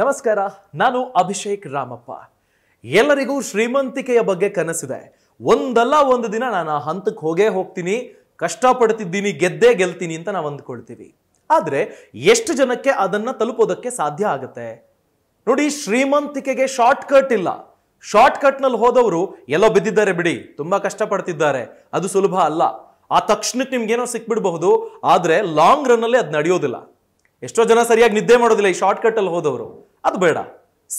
ನಮಸ್ಕಾರ ನಾನು ಅಭಿಷೇಕ್ ರಾಮಪ್ಪ ಎಲ್ಲರಿಗೂ ಶ್ರೀಮಂತಿಕೆಯ ಬಗ್ಗೆ ಕನಸಿದೆ ಒಂದಲ್ಲ ಒಂದು ದಿನ ನಾನು ಆ ಹಂತಕ್ಕೆ ಹೋಗೇ ಹೋಗ್ತೀನಿ ಕಷ್ಟಪಡ್ತಿದ್ದೀನಿ ಗೆದ್ದೇ ಗೆಲ್ತೀನಿ ಅಂತ ನಾವು ಅಂದ್ಕೊಳ್ತೀವಿ ಆದರೆ ಎಷ್ಟು ಜನಕ್ಕೆ ಅದನ್ನು ತಲುಪೋದಕ್ಕೆ ಸಾಧ್ಯ ಆಗುತ್ತೆ ನೋಡಿ ಶ್ರೀಮಂತಿಕೆಗೆ ಶಾರ್ಟ್ ಕಟ್ ಇಲ್ಲ ಶಾರ್ಟ್ ನಲ್ಲಿ ಹೋದವರು ಎಲ್ಲೋ ಬಿದ್ದಿದ್ದಾರೆ ಬಿಡಿ ತುಂಬ ಕಷ್ಟಪಡ್ತಿದ್ದಾರೆ ಅದು ಸುಲಭ ಅಲ್ಲ ಆ ತಕ್ಷಣಕ್ಕೆ ನಿಮ್ಗೇನೋ ಸಿಕ್ಬಿಡ್ಬಹುದು ಆದರೆ ಲಾಂಗ್ ರನ್ನಲ್ಲಿ ಅದು ನಡೆಯೋದಿಲ್ಲ ಎಷ್ಟೋ ಜನ ಸರಿಯಾಗಿ ನಿದ್ದೆ ಮಾಡೋದಿಲ್ಲ ಈ ಶಾರ್ಟ್ ಕಟ್ಟಲ್ಲಿ ಹೋದವರು ಅದು ಬೇಡ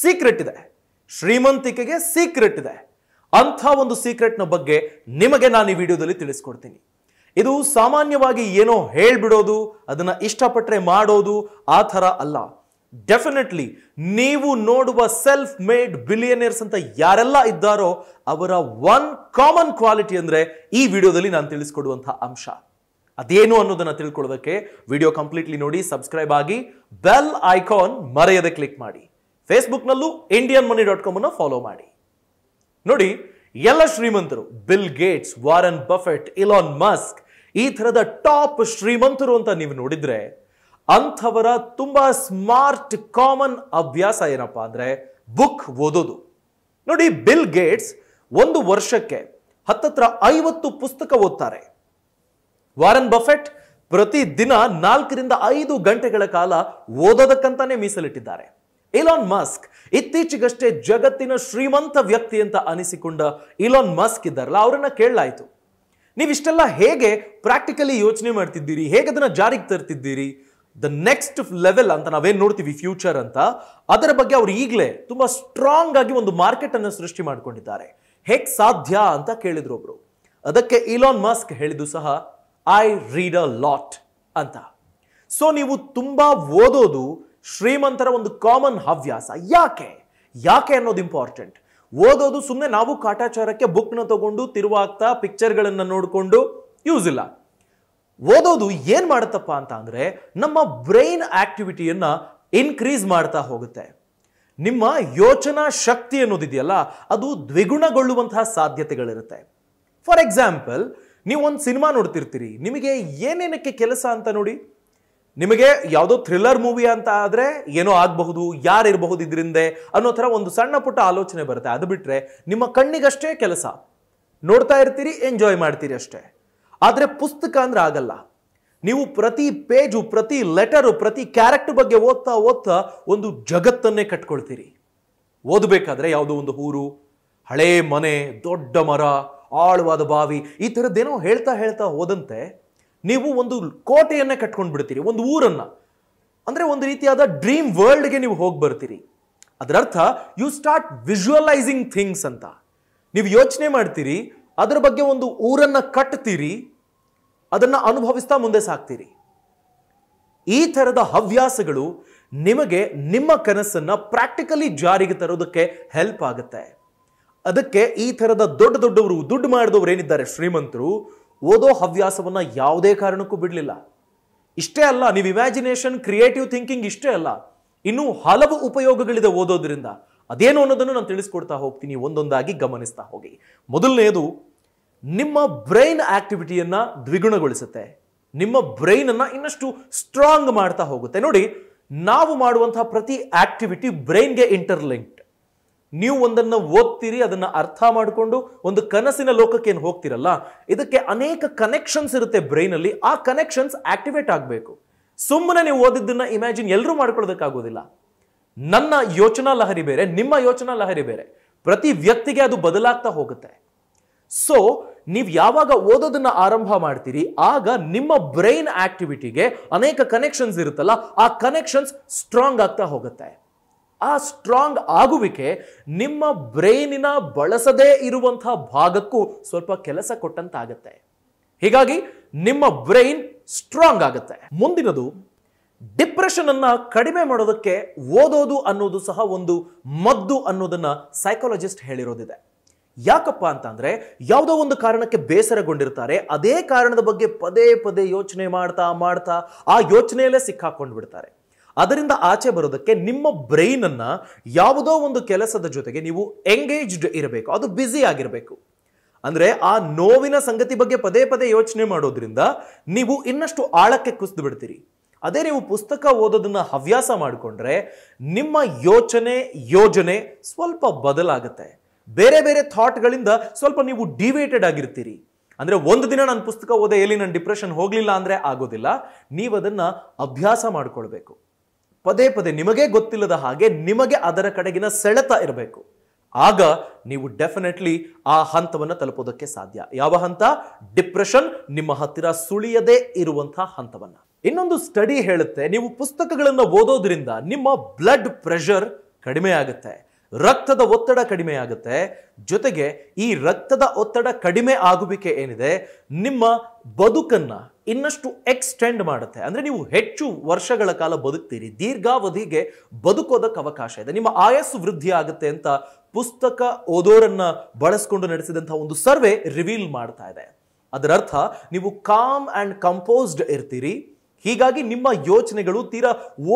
ಸೀಕ್ರೆಟ್ ಇದೆ ಶ್ರೀಮಂತಿಕೆಗೆ ಸೀಕ್ರೆಟ್ ಇದೆ ಅಂಥ ಒಂದು ಸೀಕ್ರೆಟ್ನ ಬಗ್ಗೆ ನಿಮಗೆ ನಾನು ಈ ವಿಡಿಯೋದಲ್ಲಿ ತಿಳಿಸ್ಕೊಡ್ತೀನಿ ಇದು ಸಾಮಾನ್ಯವಾಗಿ ಏನೋ ಹೇಳ್ಬಿಡೋದು ಅದನ್ನು ಇಷ್ಟಪಟ್ಟರೆ ಮಾಡೋದು ಆ ಥರ ಅಲ್ಲ ಡೆಫಿನೆಟ್ಲಿ ನೀವು ನೋಡುವ ಸೆಲ್ಫ್ ಮೇಡ್ ಬಿಲಿಯನಿಯರ್ಸ್ ಅಂತ ಯಾರೆಲ್ಲ ಇದ್ದಾರೋ ಅವರ ಒನ್ ಕಾಮನ್ ಕ್ವಾಲಿಟಿ ಅಂದರೆ ಈ ವಿಡಿಯೋದಲ್ಲಿ ನಾನು ತಿಳಿಸ್ಕೊಡುವಂಥ ಅಂಶ ಅದೇನು ಅನ್ನೋದನ್ನು ತಿಳ್ಕೊಳ್ಳೋದಕ್ಕೆ ವಿಡಿಯೋ ಕಂಪ್ಲೀಟ್ಲಿ ನೋಡಿ ಸಬ್ಸ್ಕ್ರೈಬ್ ಆಗಿ ಬೆಲ್ ಐಕಾನ್ ಮರೆಯದೆ ಕ್ಲಿಕ್ ಮಾಡಿ ಫೇಸ್ಬುಕ್ನಲ್ಲೂ ಇಂಡಿಯನ್ ಮನಿ ಡಾಟ್ ಕಾಮನ್ನು ಫಾಲೋ ಮಾಡಿ ನೋಡಿ ಎಲ್ಲ ಶ್ರೀಮಂತರು Bill Gates Warren Buffett Elon Musk ಈ ಥರದ ಟಾಪ್ ಶ್ರೀಮಂತರು ಅಂತ ನೀವು ನೋಡಿದ್ರೆ ಅಂಥವರ ತುಂಬಾ ಸ್ಮಾರ್ಟ್ ಕಾಮನ್ ಅಭ್ಯಾಸ ಏನಪ್ಪಾ ಅಂದ್ರೆ ಬುಕ್ ಓದೋದು ನೋಡಿ ಬಿಲ್ ಗೇಟ್ಸ್ ಒಂದು ವರ್ಷಕ್ಕೆ ಹತ್ತತ್ರ ಐವತ್ತು ಪುಸ್ತಕ ಓದ್ತಾರೆ ವಾರನ್ ಬಫೆಟ್ ಪ್ರತಿದಿನ ನಾಲ್ಕರಿಂದ ಐದು ಗಂಟೆಗಳ ಕಾಲ ಓದೋದಕ್ಕಂತಾನೆ ಮೀಸಲಿಟ್ಟಿದ್ದಾರೆ ಇಲಾನ್ ಮಸ್ಕ್ ಇತ್ತೀಚೆಗಷ್ಟೇ ಜಗತ್ತಿನ ಶ್ರೀಮಂತ ವ್ಯಕ್ತಿ ಅಂತ ಅನಿಸಿಕೊಂಡ ಇಲಾನ್ ಮಸ್ಕ್ ಇದ್ದಾರಲ್ಲ ಅವರನ್ನ ಕೇಳಲಾಯಿತು ನೀವಿಷ್ಟೆಲ್ಲ ಹೇಗೆ ಪ್ರಾಕ್ಟಿಕಲಿ ಯೋಚನೆ ಮಾಡ್ತಿದ್ದೀರಿ ಹೇಗೆ ಅದನ್ನ ಜಾರಿಗೆ ತರ್ತಿದ್ದೀರಿ ದ ನೆಕ್ಸ್ಟ್ ಲೆವೆಲ್ ಅಂತ ನಾವೇನು ನೋಡ್ತೀವಿ ಫ್ಯೂಚರ್ ಅಂತ ಅದರ ಬಗ್ಗೆ ಅವರು ಈಗಲೇ ತುಂಬ ಸ್ಟ್ರಾಂಗ್ ಆಗಿ ಒಂದು ಮಾರ್ಕೆಟ್ ಅನ್ನು ಸೃಷ್ಟಿ ಮಾಡ್ಕೊಂಡಿದ್ದಾರೆ ಹೇಗೆ ಸಾಧ್ಯ ಅಂತ ಕೇಳಿದ್ರು ಒಬ್ರು ಅದಕ್ಕೆ ಇಲಾನ್ ಮಸ್ಕ್ ಹೇಳಿದ್ದು ಸಹ ಐ ರೀಡ್ ಅ ಲಾಟ್ ಅಂತ ಸೊ ನೀವು ತುಂಬ ಓದೋದು ಶ್ರೀಮಂತರ ಒಂದು ಕಾಮನ್ ಹವ್ಯಾಸ ಯಾಕೆ ಯಾಕೆ ಅನ್ನೋದು ಇಂಪಾರ್ಟೆಂಟ್ ಓದೋದು ಸುಮ್ಮನೆ ನಾವು ಕಾಟಾಚಾರಕ್ಕೆ ಬುಕ್ನ ತಗೊಂಡು ತಿರುವಾಗ್ತಾ ಪಿಕ್ಚರ್ಗಳನ್ನು ನೋಡಿಕೊಂಡು ಯೂಸ್ ಇಲ್ಲ ಓದೋದು ಏನು ಮಾಡುತ್ತಪ್ಪ ಅಂತ ಅಂದರೆ ನಮ್ಮ ಬ್ರೈನ್ ಆಕ್ಟಿವಿಟಿಯನ್ನು ಇನ್ಕ್ರೀಸ್ ಮಾಡ್ತಾ ಹೋಗುತ್ತೆ ನಿಮ್ಮ ಯೋಚನಾ ಶಕ್ತಿ ಅನ್ನೋದಿದೆಯಲ್ಲ ಅದು ದ್ವಿಗುಣಗೊಳ್ಳುವಂತಹ ಸಾಧ್ಯತೆಗಳಿರುತ್ತೆ ಫಾರ್ ಎಕ್ಸಾಂಪಲ್ ನೀವು ಒಂದು ಸಿನಿಮಾ ನೋಡ್ತಿರ್ತೀರಿ ನಿಮಗೆ ಏನೇನಕ್ಕೆ ಕೆಲಸ ಅಂತ ನೋಡಿ ನಿಮಗೆ ಯಾವುದೋ ಥ್ರಿಲ್ಲರ್ ಮೂವಿ ಅಂತ ಆದರೆ ಏನೋ ಆಗಬಹುದು ಯಾರಿರಬಹುದು ಇದರಿಂದ ಅನ್ನೋ ಥರ ಒಂದು ಸಣ್ಣ ಪುಟ್ಟ ಆಲೋಚನೆ ಬರುತ್ತೆ ಅದು ಬಿಟ್ಟರೆ ನಿಮ್ಮ ಕಣ್ಣಿಗಷ್ಟೇ ಕೆಲಸ ನೋಡ್ತಾ ಇರ್ತೀರಿ ಎಂಜಾಯ್ ಮಾಡ್ತೀರಿ ಅಷ್ಟೇ ಆದರೆ ಪುಸ್ತಕ ಅಂದ್ರೆ ಆಗಲ್ಲ ನೀವು ಪ್ರತಿ ಪೇಜು ಪ್ರತಿ ಲೆಟರು ಪ್ರತಿ ಕ್ಯಾರೆಕ್ಟರ್ ಬಗ್ಗೆ ಓದ್ತಾ ಓದ್ತಾ ಒಂದು ಜಗತ್ತನ್ನೇ ಕಟ್ಕೊಳ್ತೀರಿ ಓದಬೇಕಾದ್ರೆ ಯಾವುದೋ ಒಂದು ಊರು ಹಳೇ ಮನೆ ದೊಡ್ಡ ಮರ ಆಳವಾದ ಬಾವಿ ಈ ಥರದ್ದೇನೋ ಹೇಳ್ತಾ ಹೇಳ್ತಾ ಹೋದಂತೆ ನೀವು ಒಂದು ಕೋಟೆಯನ್ನೇ ಕಟ್ಕೊಂಡು ಬಿಡ್ತೀರಿ ಒಂದು ಊರನ್ನು ಅಂದರೆ ಒಂದು ರೀತಿಯಾದ ಡ್ರೀಮ್ ವರ್ಲ್ಡ್ಗೆ ನೀವು ಹೋಗಿ ಬರ್ತೀರಿ ಅದರರ್ಥ ಯು ಸ್ಟಾರ್ಟ್ ವಿಜುವಲೈಸಿಂಗ್ ಥಿಂಗ್ಸ್ ಅಂತ ನೀವು ಯೋಚನೆ ಮಾಡ್ತೀರಿ ಅದರ ಬಗ್ಗೆ ಒಂದು ಊರನ್ನು ಕಟ್ತೀರಿ ಅದನ್ನು ಅನುಭವಿಸ್ತಾ ಮುಂದೆ ಸಾಕ್ತೀರಿ ಈ ಥರದ ಹವ್ಯಾಸಗಳು ನಿಮಗೆ ನಿಮ್ಮ ಕನಸನ್ನು ಪ್ರಾಕ್ಟಿಕಲಿ ಜಾರಿಗೆ ತರೋದಕ್ಕೆ ಹೆಲ್ಪ್ ಆಗುತ್ತೆ ಅದಕ್ಕೆ ಈ ಥರದ ದೊಡ್ಡ ದೊಡ್ಡವರು ದುಡ್ಡು ಮಾಡಿದವರು ಏನಿದ್ದಾರೆ ಶ್ರೀಮಂತರು ಓದೋ ಹವ್ಯಾಸವನ್ನು ಯಾವುದೇ ಕಾರಣಕ್ಕೂ ಬಿಡಲಿಲ್ಲ ಇಷ್ಟೇ ಅಲ್ಲ ನೀವು ಇಮ್ಯಾಜಿನೇಷನ್ ಕ್ರಿಯೇಟಿವ್ ಥಿಂಕಿಂಗ್ ಇಷ್ಟೇ ಅಲ್ಲ ಇನ್ನೂ ಹಲವು ಉಪಯೋಗಗಳಿದೆ ಓದೋದ್ರಿಂದ ಅದೇನು ಅನ್ನೋದನ್ನು ನಾನು ತಿಳಿಸ್ಕೊಡ್ತಾ ಹೋಗ್ತೀನಿ ಒಂದೊಂದಾಗಿ ಗಮನಿಸ್ತಾ ಹೋಗಿ ಮೊದಲನೆಯದು ನಿಮ್ಮ ಬ್ರೈನ್ ಆಕ್ಟಿವಿಟಿಯನ್ನ ದ್ವಿಗುಣಗೊಳಿಸುತ್ತೆ ನಿಮ್ಮ ಬ್ರೈನನ್ನು ಇನ್ನಷ್ಟು ಸ್ಟ್ರಾಂಗ್ ಮಾಡ್ತಾ ಹೋಗುತ್ತೆ ನೋಡಿ ನಾವು ಮಾಡುವಂತಹ ಪ್ರತಿ ಆಕ್ಟಿವಿಟಿ ಬ್ರೈನ್ಗೆ ಇಂಟರ್ಲಿಂಕ್ಡ್ ನೀವು ಒಂದನ್ನು ಓದ್ತೀರಿ ಅದನ್ನು ಅರ್ಥ ಮಾಡಿಕೊಂಡು ಒಂದು ಕನಸಿನ ಲೋಕಕ್ಕೆ ಏನು ಹೋಗ್ತಿರಲ್ಲ ಇದಕ್ಕೆ ಅನೇಕ ಕನೆಕ್ಷನ್ಸ್ ಇರುತ್ತೆ ಬ್ರೈನಲ್ಲಿ ಆ ಕನೆಕ್ಷನ್ಸ್ ಆಕ್ಟಿವೇಟ್ ಆಗಬೇಕು ಸುಮ್ಮನೆ ನೀವು ಓದಿದ್ದನ್ನು ಇಮ್ಯಾಜಿನ್ ಎಲ್ಲರೂ ಮಾಡ್ಕೊಳ್ಬೇಕಾಗೋದಿಲ್ಲ ನನ್ನ ಯೋಚನಾ ಲಹರಿ ಬೇರೆ ನಿಮ್ಮ ಯೋಚನಾ ಲಹರಿ ಬೇರೆ ಪ್ರತಿ ವ್ಯಕ್ತಿಗೆ ಅದು ಬದಲಾಗ್ತಾ ಹೋಗುತ್ತೆ ಸೊ ನೀವು ಯಾವಾಗ ಓದೋದನ್ನ ಆರಂಭ ಮಾಡ್ತೀರಿ ಆಗ ನಿಮ್ಮ ಬ್ರೈನ್ ಆಕ್ಟಿವಿಟಿಗೆ ಅನೇಕ ಕನೆಕ್ಷನ್ಸ್ ಇರುತ್ತಲ್ಲ ಆ ಕನೆಕ್ಷನ್ಸ್ ಸ್ಟ್ರಾಂಗ್ ಆಗ್ತಾ ಹೋಗುತ್ತೆ ಆ ಸ್ಟ್ರಾಂಗ್ ಆಗುವಿಕೆ ನಿಮ್ಮ ಬ್ರೈನಿನ ಬಳಸದೇ ಇರುವಂತಹ ಭಾಗಕ್ಕೂ ಸ್ವಲ್ಪ ಕೆಲಸ ಕೊಟ್ಟಂತಾಗತ್ತೆ ಹೀಗಾಗಿ ನಿಮ್ಮ ಬ್ರೈನ್ ಸ್ಟ್ರಾಂಗ್ ಆಗುತ್ತೆ ಮುಂದಿನದು ಡಿಪ್ರೆಷನ್ ಅನ್ನ ಕಡಿಮೆ ಮಾಡೋದಕ್ಕೆ ಓದೋದು ಅನ್ನೋದು ಸಹ ಒಂದು ಮದ್ದು ಅನ್ನೋದನ್ನ ಸೈಕಾಲಜಿಸ್ಟ್ ಹೇಳಿರೋದಿದೆ ಯಾಕಪ್ಪ ಅಂತ ಅಂದ್ರೆ ಯಾವುದೋ ಒಂದು ಕಾರಣಕ್ಕೆ ಬೇಸರಗೊಂಡಿರ್ತಾರೆ ಅದೇ ಕಾರಣದ ಬಗ್ಗೆ ಪದೇ ಪದೇ ಯೋಚನೆ ಮಾಡ್ತಾ ಮಾಡ್ತಾ ಆ ಯೋಚನೆಯಲ್ಲೇ ಸಿಕ್ಕಾಕೊಂಡು ಬಿಡ್ತಾರೆ ಅದರಿಂದ ಆಚೆ ಬರೋದಕ್ಕೆ ನಿಮ್ಮ ಬ್ರೈನನ್ನು ಯಾವುದೋ ಒಂದು ಕೆಲಸದ ಜೊತೆಗೆ ನೀವು ಎಂಗೇಜ್ಡ್ ಇರಬೇಕು ಅದು ಬ್ಯುಸಿ ಆಗಿರಬೇಕು ಅಂದರೆ ಆ ನೋವಿನ ಸಂಗತಿ ಬಗ್ಗೆ ಪದೇ ಪದೇ ಯೋಚನೆ ಮಾಡೋದ್ರಿಂದ ನೀವು ಇನ್ನಷ್ಟು ಆಳಕ್ಕೆ ಕುಸಿದು ಬಿಡ್ತೀರಿ ಅದೇ ನೀವು ಪುಸ್ತಕ ಓದೋದನ್ನು ಹವ್ಯಾಸ ಮಾಡಿಕೊಂಡ್ರೆ ನಿಮ್ಮ ಯೋಚನೆ ಯೋಜನೆ ಸ್ವಲ್ಪ ಬದಲಾಗುತ್ತೆ ಬೇರೆ ಬೇರೆ ಥಾಟ್ಗಳಿಂದ ಸ್ವಲ್ಪ ನೀವು ಡಿವೇಟೆಡ್ ಆಗಿರ್ತೀರಿ ಅಂದರೆ ಒಂದು ದಿನ ನಾನು ಪುಸ್ತಕ ಓದೆ ಎಲ್ಲಿ ನನ್ನ ಡಿಪ್ರೆಷನ್ ಹೋಗಲಿಲ್ಲ ಅಂದರೆ ಆಗೋದಿಲ್ಲ ನೀವು ಅದನ್ನು ಅಭ್ಯಾಸ ಮಾಡಿಕೊಳ್ಬೇಕು ಪದೇ ಪದೇ ನಿಮಗೆ ಗೊತ್ತಿಲ್ಲದ ಹಾಗೆ ನಿಮಗೆ ಅದರ ಕಡೆಗಿನ ಸೆಳೆತ ಇರಬೇಕು ಆಗ ನೀವು ಡೆಫಿನೆಟ್ಲಿ ಆ ಹಂತವನ್ನು ತಲುಪೋದಕ್ಕೆ ಸಾಧ್ಯ ಯಾವ ಹಂತ ಡಿಪ್ರೆಷನ್ ನಿಮ್ಮ ಹತ್ತಿರ ಸುಳಿಯದೇ ಇರುವಂತಹ ಹಂತವನ್ನು ಇನ್ನೊಂದು ಸ್ಟಡಿ ಹೇಳುತ್ತೆ ನೀವು ಪುಸ್ತಕಗಳನ್ನು ಓದೋದ್ರಿಂದ ನಿಮ್ಮ ಬ್ಲಡ್ ಪ್ರೆಷರ್ ಕಡಿಮೆ ಆಗುತ್ತೆ ರಕ್ತದ ಒತ್ತಡ ಕಡಿಮೆ ಆಗುತ್ತೆ ಜೊತೆಗೆ ಈ ರಕ್ತದ ಒತ್ತಡ ಕಡಿಮೆ ಆಗುವಿಕೆ ಏನಿದೆ ನಿಮ್ಮ ಬದುಕನ್ನು ಇನ್ನಷ್ಟು ಎಕ್ಸ್ಟೆಂಡ್ ಮಾಡುತ್ತೆ ಅಂದರೆ ನೀವು ಹೆಚ್ಚು ವರ್ಷಗಳ ಕಾಲ ಬದುಕ್ತೀರಿ ದೀರ್ಘಾವಧಿಗೆ ಬದುಕೋದಕ್ಕೆ ಅವಕಾಶ ಇದೆ ನಿಮ್ಮ ಆಯಸ್ಸು ವೃದ್ಧಿ ಆಗುತ್ತೆ ಅಂತ ಪುಸ್ತಕ ಓದೋರನ್ನ ಬಳಸ್ಕೊಂಡು ನಡೆಸಿದಂತಹ ಒಂದು ಸರ್ವೆ ರಿವೀಲ್ ಮಾಡ್ತಾ ಇದೆ ಅದರರ್ಥ ನೀವು ಕಾಮ್ ಆ್ಯಂಡ್ ಕಂಪೋಸ್ಡ್ ಇರ್ತೀರಿ ಹೀಗಾಗಿ ನಿಮ್ಮ ಯೋಚನೆಗಳು ತೀರಾ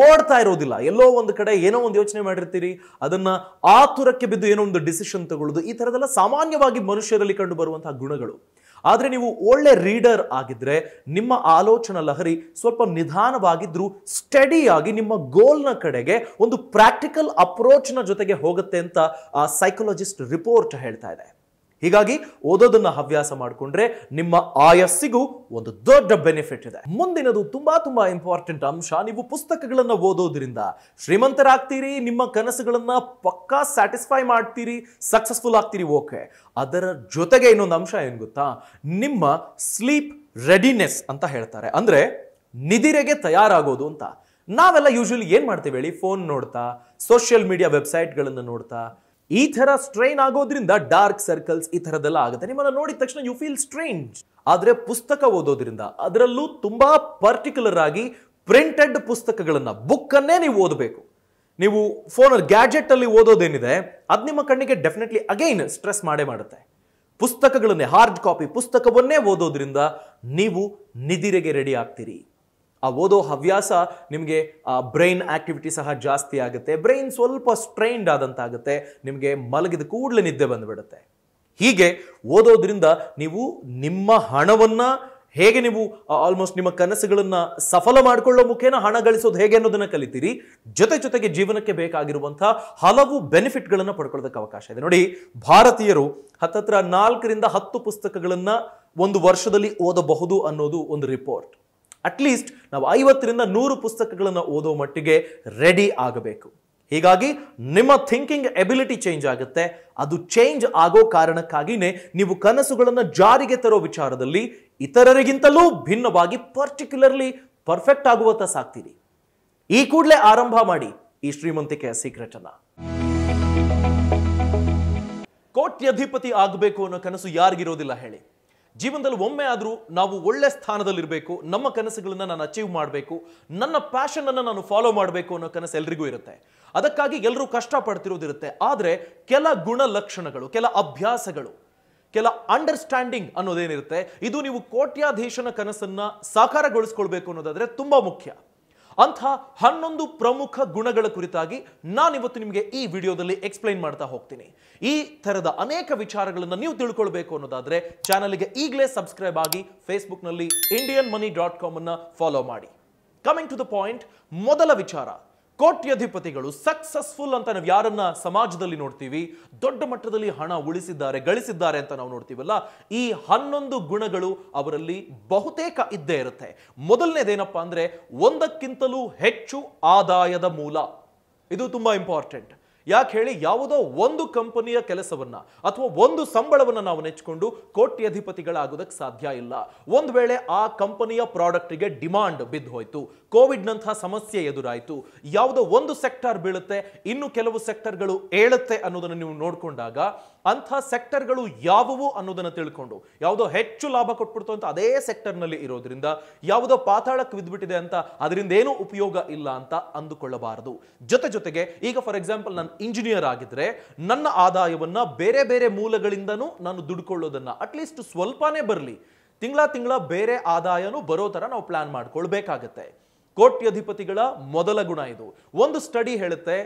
ಓಡ್ತಾ ಇರೋದಿಲ್ಲ ಎಲ್ಲೋ ಒಂದು ಕಡೆ ಏನೋ ಒಂದು ಯೋಚನೆ ಮಾಡಿರ್ತೀರಿ ಅದನ್ನ ಆತುರಕ್ಕೆ ಬಿದ್ದು ಏನೋ ಒಂದು ಡಿಸಿಷನ್ ತಗೊಳ್ಳೋದು ಈ ಥರದೆಲ್ಲ ಸಾಮಾನ್ಯವಾಗಿ ಮನುಷ್ಯರಲ್ಲಿ ಕಂಡು ಬರುವಂತಹ ಗುಣಗಳು ಆದರೆ ನೀವು ಒಳ್ಳೆ ರೀಡರ್ ಆಗಿದ್ರೆ ನಿಮ್ಮ ಆಲೋಚನಾ ಲಹರಿ ಸ್ವಲ್ಪ ನಿಧಾನವಾಗಿದ್ರು ಸ್ಟೆಡಿ ಆಗಿ ನಿಮ್ಮ ಗೋಲ್ನ ಕಡೆಗೆ ಒಂದು ಪ್ರಾಕ್ಟಿಕಲ್ ಅಪ್ರೋಚ್ನ ಜೊತೆಗೆ ಹೋಗುತ್ತೆ ಅಂತ ಸೈಕಾಲಜಿಸ್ಟ್ ರಿಪೋರ್ಟ್ ಹೇಳ್ತಾ ಇದೆ ಹೀಗಾಗಿ ಓದೋದನ್ನ ಹವ್ಯಾಸ ಮಾಡಿಕೊಂಡ್ರೆ ನಿಮ್ಮ ಆಯಸ್ಸಿಗೂ ಒಂದು ದೊಡ್ಡ ಬೆನಿಫಿಟ್ ಇದೆ ಮುಂದಿನದು ತುಂಬಾ ತುಂಬಾ ಇಂಪಾರ್ಟೆಂಟ್ ಅಂಶ ನೀವು ಪುಸ್ತಕಗಳನ್ನ ಓದೋದ್ರಿಂದ ಶ್ರೀಮಂತರಾಗ್ತೀರಿ ನಿಮ್ಮ ಕನಸುಗಳನ್ನ ಪಕ್ಕಾ ಸ್ಯಾಟಿಸ್ಫೈ ಮಾಡ್ತೀರಿ ಸಕ್ಸಸ್ಫುಲ್ ಆಗ್ತೀರಿ ಓಕೆ ಅದರ ಜೊತೆಗೆ ಇನ್ನೊಂದು ಅಂಶ ಏನ್ ಗೊತ್ತಾ ನಿಮ್ಮ ಸ್ಲೀಪ್ ರೆಡಿನೆಸ್ ಅಂತ ಹೇಳ್ತಾರೆ ಅಂದ್ರೆ ನಿದಿರೆಗೆ ತಯಾರಾಗೋದು ಅಂತ ನಾವೆಲ್ಲ ಯೂಶಲಿ ಏನ್ ಮಾಡ್ತೀವಿ ಹೇಳಿ ಫೋನ್ ನೋಡ್ತಾ ಸೋಷಿಯಲ್ ಮೀಡಿಯಾ ವೆಬ್ಸೈಟ್ಗಳನ್ನು ನೋಡ್ತಾ ಈ ಥರ ಸ್ಟ್ರೈನ್ ಆಗೋದ್ರಿಂದ ಡಾರ್ಕ್ ಸರ್ಕಲ್ಸ್ ಈ ಥರದೆಲ್ಲ ಆಗುತ್ತೆ ನಿಮ್ಮನ್ನು ನೋಡಿದ ತಕ್ಷಣ ಯು ಫೀಲ್ ಸ್ಟ್ರೇಂಜ್ ಆದರೆ ಪುಸ್ತಕ ಓದೋದ್ರಿಂದ ಅದರಲ್ಲೂ ತುಂಬ ಪರ್ಟಿಕ್ಯುಲರ್ ಆಗಿ ಪ್ರಿಂಟೆಡ್ ಪುಸ್ತಕಗಳನ್ನು ಬುಕ್ಕನ್ನೇ ನೀವು ಓದಬೇಕು ನೀವು ಫೋನಲ್ಲಿ ಗ್ಯಾಜೆಟಲ್ಲಿ ಓದೋದೇನಿದೆ ಅದು ನಿಮ್ಮ ಕಣ್ಣಿಗೆ ಡೆಫಿನೆಟ್ಲಿ ಅಗೈನ್ ಸ್ಟ್ರೆಸ್ ಮಾಡೇ ಮಾಡುತ್ತೆ ಪುಸ್ತಕಗಳನ್ನೇ ಹಾರ್ಡ್ ಕಾಪಿ ಪುಸ್ತಕವನ್ನೇ ಓದೋದ್ರಿಂದ ನೀವು ನಿದಿರೆಗೆ ರೆಡಿ ಆಗ್ತೀರಿ ಆ ಓದೋ ಹವ್ಯಾಸ ನಿಮಗೆ ಬ್ರೈನ್ ಆಕ್ಟಿವಿಟಿ ಸಹ ಜಾಸ್ತಿ ಆಗುತ್ತೆ ಬ್ರೈನ್ ಸ್ವಲ್ಪ ಸ್ಟ್ರೈನ್ಡ್ ಆದಂತಾಗುತ್ತೆ ನಿಮಗೆ ಮಲಗಿದ ಕೂಡಲೇ ನಿದ್ದೆ ಬಂದುಬಿಡುತ್ತೆ ಹೀಗೆ ಓದೋದ್ರಿಂದ ನೀವು ನಿಮ್ಮ ಹಣವನ್ನು ಹೇಗೆ ನೀವು ಆಲ್ಮೋಸ್ಟ್ ನಿಮ್ಮ ಕನಸುಗಳನ್ನ ಸಫಲ ಮಾಡಿಕೊಳ್ಳೋ ಮುಖೇನ ಹಣ ಗಳಿಸೋದು ಹೇಗೆ ಅನ್ನೋದನ್ನ ಕಲಿತೀರಿ ಜೊತೆ ಜೊತೆಗೆ ಜೀವನಕ್ಕೆ ಬೇಕಾಗಿರುವಂತಹ ಹಲವು ಬೆನಿಫಿಟ್ಗಳನ್ನು ಪಡ್ಕೊಳ್ಳೋದಕ್ಕೆ ಅವಕಾಶ ಇದೆ ನೋಡಿ ಭಾರತೀಯರು ಹತ್ತತ್ರ ನಾಲ್ಕರಿಂದ ಹತ್ತು ಪುಸ್ತಕಗಳನ್ನ ಒಂದು ವರ್ಷದಲ್ಲಿ ಓದಬಹುದು ಅನ್ನೋದು ಒಂದು ರಿಪೋರ್ಟ್ ಅಟ್ಲೀಸ್ಟ್ ನಾವು ಐವತ್ತರಿಂದ ನೂರು ಪುಸ್ತಕಗಳನ್ನು ಓದೋ ಮಟ್ಟಿಗೆ ರೆಡಿ ಆಗಬೇಕು ಹೀಗಾಗಿ ನಿಮ್ಮ ಥಿಂಕಿಂಗ್ ಎಬಿಲಿಟಿ ಚೇಂಜ್ ಆಗುತ್ತೆ ಅದು ಚೇಂಜ್ ಆಗೋ ಕಾರಣಕ್ಕಾಗಿನೇ ನೀವು ಕನಸುಗಳನ್ನು ಜಾರಿಗೆ ತರೋ ವಿಚಾರದಲ್ಲಿ ಇತರರಿಗಿಂತಲೂ ಭಿನ್ನವಾಗಿ ಪರ್ಟಿಕ್ಯುಲರ್ಲಿ ಪರ್ಫೆಕ್ಟ್ ಆಗುವತ್ತ ಸಾಕ್ತೀರಿ ಈ ಕೂಡಲೇ ಆರಂಭ ಮಾಡಿ ಈ ಶ್ರೀಮಂತಿಕೆಯ ಸೀಕ್ರೆಟ್ ಅನ್ನ ಕೋಟ್ಯಧಿಪತಿ ಆಗಬೇಕು ಅನ್ನೋ ಕನಸು ಯಾರಿಗಿರೋದಿಲ್ಲ ಹೇಳಿ ಜೀವನದಲ್ಲಿ ಒಮ್ಮೆ ಆದರೂ ನಾವು ಒಳ್ಳೆ ಸ್ಥಾನದಲ್ಲಿರಬೇಕು ನಮ್ಮ ಕನಸುಗಳನ್ನು ನಾನು ಅಚೀವ್ ಮಾಡಬೇಕು ನನ್ನ ಪ್ಯಾಷನನ್ನು ನಾನು ಫಾಲೋ ಮಾಡಬೇಕು ಅನ್ನೋ ಕನಸು ಎಲ್ರಿಗೂ ಇರುತ್ತೆ ಅದಕ್ಕಾಗಿ ಎಲ್ಲರೂ ಕಷ್ಟಪಡ್ತಿರೋದಿರುತ್ತೆ ಆದರೆ ಕೆಲ ಗುಣಲಕ್ಷಣಗಳು ಕೆಲ ಅಭ್ಯಾಸಗಳು ಕೆಲ ಅಂಡರ್ಸ್ಟ್ಯಾಂಡಿಂಗ್ ಅನ್ನೋದೇನಿರುತ್ತೆ ಇದು ನೀವು ಕೋಟ್ಯಾಧೀಶನ ಕನಸನ್ನು ಸಾಕಾರಗೊಳಿಸ್ಕೊಳ್ಬೇಕು ಅನ್ನೋದಾದರೆ ತುಂಬ ಮುಖ್ಯ ಅಂಥ ಹನ್ನೊಂದು ಪ್ರಮುಖ ಗುಣಗಳ ಕುರಿತಾಗಿ ನಾನಿವತ್ತು ನಿಮಗೆ ಈ ವಿಡಿಯೋದಲ್ಲಿ ಎಕ್ಸ್ಪ್ಲೈನ್ ಮಾಡ್ತಾ ಹೋಗ್ತೀನಿ ಈ ಥರದ ಅನೇಕ ವಿಚಾರಗಳನ್ನು ನೀವು ತಿಳ್ಕೊಳ್ಬೇಕು ಅನ್ನೋದಾದರೆ ಚಾನಲ್ಗೆ ಈಗಲೇ ಸಬ್ಸ್ಕ್ರೈಬ್ ಆಗಿ ಫೇಸ್ಬುಕ್ನಲ್ಲಿ ಇಂಡಿಯನ್ ಮನಿ ಡಾಟ್ ಕಾಮನ್ನು ಫಾಲೋ ಮಾಡಿ ಕಮಿಂಗ್ ಟು ದ ಪಾಯಿಂಟ್ ಮೊದಲ ವಿಚಾರ ಕೋಟ್ಯಧಿಪತಿಗಳು ಸಕ್ಸಸ್ಫುಲ್ ಅಂತ ನಾವು ಯಾರನ್ನ ಸಮಾಜದಲ್ಲಿ ನೋಡ್ತೀವಿ ದೊಡ್ಡ ಮಟ್ಟದಲ್ಲಿ ಹಣ ಉಳಿಸಿದ್ದಾರೆ ಗಳಿಸಿದ್ದಾರೆ ಅಂತ ನಾವು ನೋಡ್ತೀವಲ್ಲ ಈ ಹನ್ನೊಂದು ಗುಣಗಳು ಅವರಲ್ಲಿ ಬಹುತೇಕ ಇದ್ದೇ ಇರುತ್ತೆ ಮೊದಲನೇದೇನಪ್ಪ ಅಂದ್ರೆ ಒಂದಕ್ಕಿಂತಲೂ ಹೆಚ್ಚು ಆದಾಯದ ಮೂಲ ಇದು ತುಂಬಾ ಇಂಪಾರ್ಟೆಂಟ್ ಯಾಕೆ ಹೇಳಿ ಯಾವುದೋ ಒಂದು ಕಂಪನಿಯ ಕೆಲಸವನ್ನ ಅಥವಾ ಒಂದು ಸಂಬಳವನ್ನು ನಾವು ನೆಚ್ಚಿಕೊಂಡು ಅಧಿಪತಿಗಳಾಗೋದಕ್ಕೆ ಸಾಧ್ಯ ಇಲ್ಲ ಒಂದು ವೇಳೆ ಆ ಕಂಪನಿಯ ಪ್ರಾಡಕ್ಟ್ಗೆ ಡಿಮಾಂಡ್ ಬಿದ್ದು ಹೋಯಿತು ಕೋವಿಡ್ನಂತಹ ಸಮಸ್ಯೆ ಎದುರಾಯಿತು ಯಾವುದೋ ಒಂದು ಸೆಕ್ಟರ್ ಬೀಳುತ್ತೆ ಇನ್ನು ಕೆಲವು ಸೆಕ್ಟರ್ಗಳು ಏಳುತ್ತೆ ಅನ್ನೋದನ್ನು ನೀವು ನೋಡಿಕೊಂಡಾಗ ಅಂಥ ಸೆಕ್ಟರ್ಗಳು ಯಾವುವು ಅನ್ನೋದನ್ನು ತಿಳ್ಕೊಂಡು ಯಾವುದೋ ಹೆಚ್ಚು ಲಾಭ ಕೊಟ್ಬಿಡ್ತು ಅಂತ ಅದೇ ಸೆಕ್ಟರ್ನಲ್ಲಿ ಇರೋದ್ರಿಂದ ಯಾವುದೋ ಪಾತಾಳಕ್ಕೆ ಬಿದ್ದುಬಿಟ್ಟಿದೆ ಅಂತ ಅದರಿಂದ ಏನು ಉಪಯೋಗ ಇಲ್ಲ ಅಂತ ಅಂದುಕೊಳ್ಳಬಾರದು ಜೊತೆ ಜೊತೆಗೆ ಈಗ ಫಾರ್ ಎಕ್ಸಾಂಪಲ್ ನಾನು ಇಂಜಿನಿಯರ್ ಆಗಿದ್ರೆ ನನ್ನ ಆದಾಯವನ್ನು ಬೇರೆ ಬೇರೆ ಮೂಲಗಳಿಂದನೂ ನಾನು ದುಡ್ಕೊಳ್ಳೋದನ್ನು ಅಟ್ಲೀಸ್ಟ್ ಸ್ವಲ್ಪನೇ ಬರಲಿ ತಿಂಗಳ ತಿಂಗಳ ಬೇರೆ ಆದಾಯನೂ ಬರೋ ಥರ ನಾವು ಪ್ಲ್ಯಾನ್ ಮಾಡ್ಕೊಳ್ಬೇಕಾಗತ್ತೆ ಕೋಟ್ಯಧಿಪತಿಗಳ ಮೊದಲ ಗುಣ ಇದು ಒಂದು ಸ್ಟಡಿ ಹೇಳುತ್ತೆ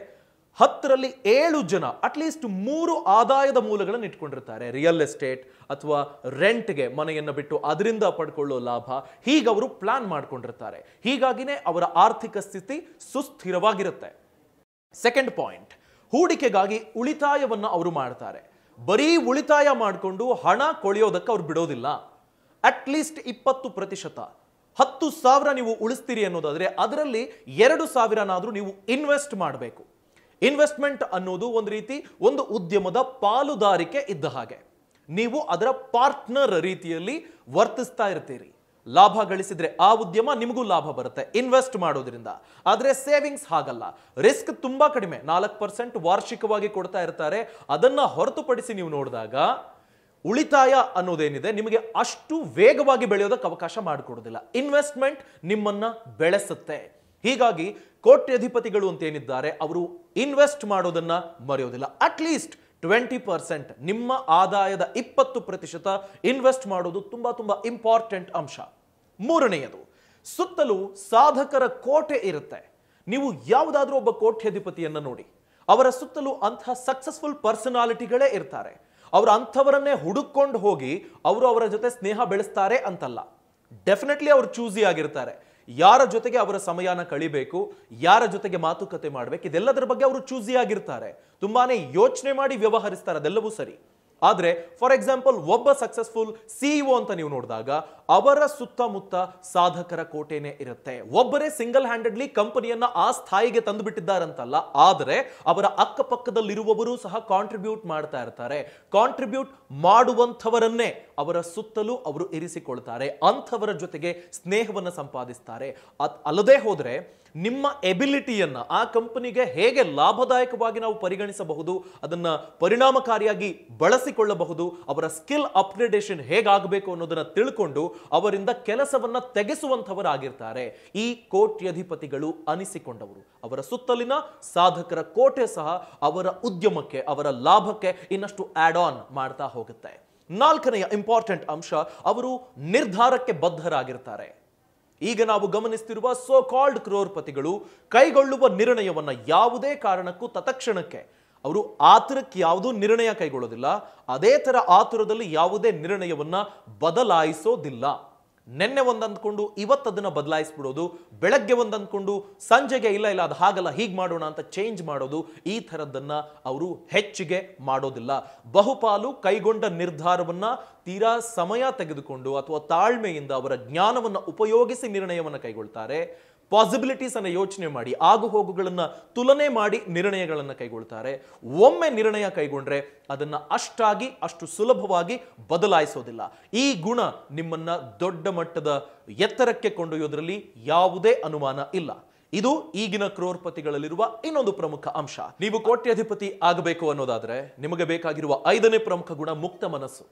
ಹತ್ತರಲ್ಲಿ ಏಳು ಜನ ಅಟ್ಲೀಸ್ಟ್ ಮೂರು ಆದಾಯದ ಮೂಲಗಳನ್ನು ಇಟ್ಕೊಂಡಿರ್ತಾರೆ ರಿಯಲ್ ಎಸ್ಟೇಟ್ ಅಥವಾ ರೆಂಟ್ಗೆ ಮನೆಯನ್ನು ಬಿಟ್ಟು ಅದರಿಂದ ಪಡ್ಕೊಳ್ಳೋ ಲಾಭ ಹೀಗೆ ಅವರು ಪ್ಲಾನ್ ಮಾಡ್ಕೊಂಡಿರ್ತಾರೆ ಹೀಗಾಗಿನೇ ಅವರ ಆರ್ಥಿಕ ಸ್ಥಿತಿ ಸುಸ್ಥಿರವಾಗಿರುತ್ತೆ ಸೆಕೆಂಡ್ ಪಾಯಿಂಟ್ ಹೂಡಿಕೆಗಾಗಿ ಉಳಿತಾಯವನ್ನು ಅವರು ಮಾಡ್ತಾರೆ ಬರೀ ಉಳಿತಾಯ ಮಾಡಿಕೊಂಡು ಹಣ ಕೊಳೆಯೋದಕ್ಕೆ ಅವ್ರು ಬಿಡೋದಿಲ್ಲ ಅಟ್ಲೀಸ್ಟ್ ಇಪ್ಪತ್ತು ಪ್ರತಿಶತ ಹತ್ತು ಸಾವಿರ ನೀವು ಉಳಿಸ್ತೀರಿ ಅನ್ನೋದಾದರೆ ಅದರಲ್ಲಿ ಎರಡು ಸಾವಿರನಾದರೂ ನೀವು ಇನ್ವೆಸ್ಟ್ ಮಾಡಬೇಕು ಇನ್ವೆಸ್ಟ್ಮೆಂಟ್ ಅನ್ನೋದು ಒಂದು ರೀತಿ ಒಂದು ಉದ್ಯಮದ ಪಾಲುದಾರಿಕೆ ಇದ್ದ ಹಾಗೆ ನೀವು ಅದರ ಪಾರ್ಟ್ನರ್ ರೀತಿಯಲ್ಲಿ ವರ್ತಿಸ್ತಾ ಇರ್ತೀರಿ ಲಾಭ ಗಳಿಸಿದ್ರೆ ಆ ಉದ್ಯಮ ನಿಮಗೂ ಲಾಭ ಬರುತ್ತೆ ಇನ್ವೆಸ್ಟ್ ಮಾಡೋದ್ರಿಂದ ಆದರೆ ಸೇವಿಂಗ್ಸ್ ಹಾಗಲ್ಲ ರಿಸ್ಕ್ ತುಂಬಾ ಕಡಿಮೆ ನಾಲ್ಕು ಪರ್ಸೆಂಟ್ ವಾರ್ಷಿಕವಾಗಿ ಕೊಡ್ತಾ ಇರ್ತಾರೆ ಅದನ್ನ ಹೊರತುಪಡಿಸಿ ನೀವು ನೋಡಿದಾಗ ಉಳಿತಾಯ ಅನ್ನೋದೇನಿದೆ ನಿಮಗೆ ಅಷ್ಟು ವೇಗವಾಗಿ ಬೆಳೆಯೋದಕ್ಕೆ ಅವಕಾಶ ಮಾಡಿಕೊಡೋದಿಲ್ಲ ಇನ್ವೆಸ್ಟ್ಮೆಂಟ್ ನಿಮ್ಮನ್ನ ಬೆಳೆಸುತ್ತೆ ಹೀಗಾಗಿ ಕೋಟ್ಯಧಿಪತಿಗಳು ಏನಿದ್ದಾರೆ ಅವರು ಇನ್ವೆಸ್ಟ್ ಮಾಡೋದನ್ನ ಮರೆಯೋದಿಲ್ಲ ಅಟ್ಲೀಸ್ಟ್ ಟ್ವೆಂಟಿ ಪರ್ಸೆಂಟ್ ನಿಮ್ಮ ಆದಾಯದ ಇಪ್ಪತ್ತು ಪ್ರತಿಶತ ಇನ್ವೆಸ್ಟ್ ಮಾಡೋದು ತುಂಬಾ ತುಂಬಾ ಇಂಪಾರ್ಟೆಂಟ್ ಅಂಶ ಮೂರನೆಯದು ಸುತ್ತಲೂ ಸಾಧಕರ ಕೋಟೆ ಇರುತ್ತೆ ನೀವು ಯಾವುದಾದ್ರೂ ಒಬ್ಬ ಕೋಟ್ಯಧಿಪತಿಯನ್ನು ನೋಡಿ ಅವರ ಸುತ್ತಲೂ ಅಂತಹ ಸಕ್ಸಸ್ಫುಲ್ ಪರ್ಸನಾಲಿಟಿಗಳೇ ಇರ್ತಾರೆ ಅವರು ಅಂಥವರನ್ನೇ ಹುಡುಕೊಂಡು ಹೋಗಿ ಅವರು ಅವರ ಜೊತೆ ಸ್ನೇಹ ಬೆಳೆಸ್ತಾರೆ ಅಂತಲ್ಲ ಡೆಫಿನೆಟ್ಲಿ ಅವರು ಚೂಸಿ ಆಗಿರ್ತಾರೆ ಯಾರ ಜೊತೆಗೆ ಅವರ ಸಮಯನ ಕಳಿಬೇಕು ಯಾರ ಜೊತೆಗೆ ಮಾತುಕತೆ ಮಾಡಬೇಕು ಇದೆಲ್ಲದರ ಬಗ್ಗೆ ಅವರು ಆಗಿರ್ತಾರೆ ತುಂಬಾನೇ ಯೋಚನೆ ಮಾಡಿ ವ್ಯವಹರಿಸ್ತಾರೆ ಅದೆಲ್ಲವೂ ಸರಿ ಆದರೆ ಫಾರ್ ಎಕ್ಸಾಂಪಲ್ ಒಬ್ಬ ಸಕ್ಸಸ್ಫುಲ್ ಸಿಇಒ e ಅಂತ ನೀವು ನೋಡಿದಾಗ ಅವರ ಸುತ್ತಮುತ್ತ ಸಾಧಕರ ಕೋಟೆನೇ ಇರುತ್ತೆ ಒಬ್ಬರೇ ಸಿಂಗಲ್ ಹ್ಯಾಂಡೆಡ್ಲಿ ಕಂಪನಿಯನ್ನ ಆ ಸ್ಥಾಯಿಗೆ ತಂದು ಬಿಟ್ಟಿದ್ದಾರಂತಲ್ಲ ಆದರೆ ಅವರ ಅಕ್ಕಪಕ್ಕದಲ್ಲಿರುವವರು ಸಹ ಕಾಂಟ್ರಿಬ್ಯೂಟ್ ಮಾಡ್ತಾ ಇರ್ತಾರೆ ಕಾಂಟ್ರಿಬ್ಯೂಟ್ ಮಾಡುವಂಥವರನ್ನೇ ಅವರ ಸುತ್ತಲೂ ಅವರು ಇರಿಸಿಕೊಳ್ತಾರೆ ಅಂಥವರ ಜೊತೆಗೆ ಸ್ನೇಹವನ್ನು ಸಂಪಾದಿಸ್ತಾರೆ ಅಲ್ಲದೆ ಹೋದರೆ ನಿಮ್ಮ ಎಬಿಲಿಟಿಯನ್ನ ಆ ಕಂಪನಿಗೆ ಹೇಗೆ ಲಾಭದಾಯಕವಾಗಿ ನಾವು ಪರಿಗಣಿಸಬಹುದು ಅದನ್ನ ಪರಿಣಾಮಕಾರಿಯಾಗಿ ಬಳಸಿಕೊಳ್ಳಬಹುದು ಅವರ ಸ್ಕಿಲ್ ಅಪ್ಗ್ರೇಡೇಷನ್ ಹೇಗಾಗಬೇಕು ಅನ್ನೋದನ್ನ ತಿಳ್ಕೊಂಡು ಅವರಿಂದ ಕೆಲಸವನ್ನ ತೆಗೆಸುವಂಥವರಾಗಿರ್ತಾರೆ ಈ ಕೋಟ್ಯಧಿಪತಿಗಳು ಅನಿಸಿಕೊಂಡವರು ಅವರ ಸುತ್ತಲಿನ ಸಾಧಕರ ಕೋಟೆ ಸಹ ಅವರ ಉದ್ಯಮಕ್ಕೆ ಅವರ ಲಾಭಕ್ಕೆ ಇನ್ನಷ್ಟು ಆಡ್ ಆನ್ ಮಾಡ್ತಾ ಹೋಗುತ್ತೆ ನಾಲ್ಕನೆಯ ಇಂಪಾರ್ಟೆಂಟ್ ಅಂಶ ಅವರು ನಿರ್ಧಾರಕ್ಕೆ ಬದ್ಧರಾಗಿರ್ತಾರೆ ಈಗ ನಾವು ಗಮನಿಸ್ತಿರುವ ಸೋ ಕಾಲ್ಡ್ ಕ್ರೋರ್ಪತಿಗಳು ಕೈಗೊಳ್ಳುವ ನಿರ್ಣಯವನ್ನ ಯಾವುದೇ ಕಾರಣಕ್ಕೂ ತತಕ್ಷಣಕ್ಕೆ ಅವರು ಆತುರಕ್ಕೆ ಯಾವುದೂ ನಿರ್ಣಯ ಕೈಗೊಳ್ಳೋದಿಲ್ಲ ಅದೇ ಥರ ಆತುರದಲ್ಲಿ ಯಾವುದೇ ನಿರ್ಣಯವನ್ನು ಬದಲಾಯಿಸೋದಿಲ್ಲ ನಿನ್ನೆ ಒಂದು ಅಂದ್ಕೊಂಡು ಇವತ್ತದನ್ನು ಬದಲಾಯಿಸ್ಬಿಡೋದು ಬೆಳಗ್ಗೆ ಒಂದು ಅಂದ್ಕೊಂಡು ಸಂಜೆಗೆ ಇಲ್ಲ ಇಲ್ಲ ಅದು ಹಾಗಲ್ಲ ಹೀಗೆ ಮಾಡೋಣ ಅಂತ ಚೇಂಜ್ ಮಾಡೋದು ಈ ಥರದ್ದನ್ನು ಅವರು ಹೆಚ್ಚಿಗೆ ಮಾಡೋದಿಲ್ಲ ಬಹುಪಾಲು ಕೈಗೊಂಡ ನಿರ್ಧಾರವನ್ನು ತೀರಾ ಸಮಯ ತೆಗೆದುಕೊಂಡು ಅಥವಾ ತಾಳ್ಮೆಯಿಂದ ಅವರ ಜ್ಞಾನವನ್ನು ಉಪಯೋಗಿಸಿ ನಿರ್ಣಯವನ್ನು ಕೈಗೊಳ್ತಾರೆ ಪಾಸಿಬಿಲಿಟೀಸ್ ಅನ್ನು ಯೋಚನೆ ಮಾಡಿ ಆಗು ಹೋಗುಗಳನ್ನು ತುಲನೆ ಮಾಡಿ ನಿರ್ಣಯಗಳನ್ನು ಕೈಗೊಳ್ತಾರೆ ಒಮ್ಮೆ ನಿರ್ಣಯ ಕೈಗೊಂಡ್ರೆ ಅದನ್ನು ಅಷ್ಟಾಗಿ ಅಷ್ಟು ಸುಲಭವಾಗಿ ಬದಲಾಯಿಸೋದಿಲ್ಲ ಈ ಗುಣ ನಿಮ್ಮನ್ನ ದೊಡ್ಡ ಮಟ್ಟದ ಎತ್ತರಕ್ಕೆ ಕೊಂಡೊಯ್ಯೋದ್ರಲ್ಲಿ ಯಾವುದೇ ಅನುಮಾನ ಇಲ್ಲ ಇದು ಈಗಿನ ಕ್ರೋರ್ಪತಿಗಳಲ್ಲಿರುವ ಇನ್ನೊಂದು ಪ್ರಮುಖ ಅಂಶ ನೀವು ಕೋಟ್ಯಾಧಿಪತಿ ಆಗಬೇಕು ಅನ್ನೋದಾದ್ರೆ ನಿಮಗೆ ಬೇಕಾಗಿರುವ ಐದನೇ ಪ್ರಮುಖ ಗುಣ ಮುಕ್ತ ಮನಸ್ಸು